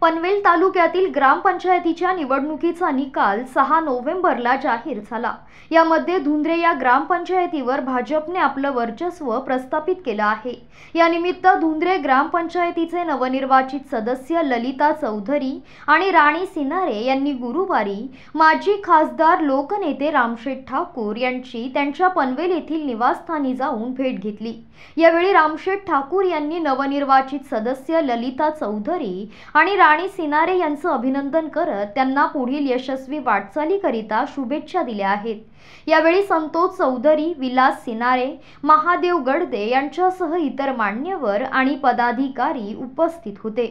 पनवेल तालुक्यातील ग्रामपंचायतीच्या निवडणुकीचा निकाल सहा नोव्हेंबरला जाहीर झाला यामध्ये धुंद्रे या ग्रामपंचायतीवर भाजपने आपलं वर्चस्व प्रस्थापित केलं आहे यानिमित्त धुंद्रे ग्रामपंचायतीचे नवनिर्वाचित सदस्य ललिता चौधरी आणि राणी सिनारे यांनी गुरुवारी माजी खासदार लोकनेते रामशेठ ठाकूर यांची त्यांच्या पनवेल येथील निवासस्थानी जाऊन भेट घेतली यावेळी रामशेठ ठाकूर यांनी नवनिर्वाचित सदस्य ललिता चौधरी आणि राणी सिनारे यांचं अभिनंदन करत त्यांना पुढील यशस्वी वाटचालीकरिता शुभेच्छा दिल्या आहेत यावेळी संतोष चौधरी विलास सिनारे महादेव गडदे यांच्यासह इतर मान्यवर आणि पदाधिकारी उपस्थित होते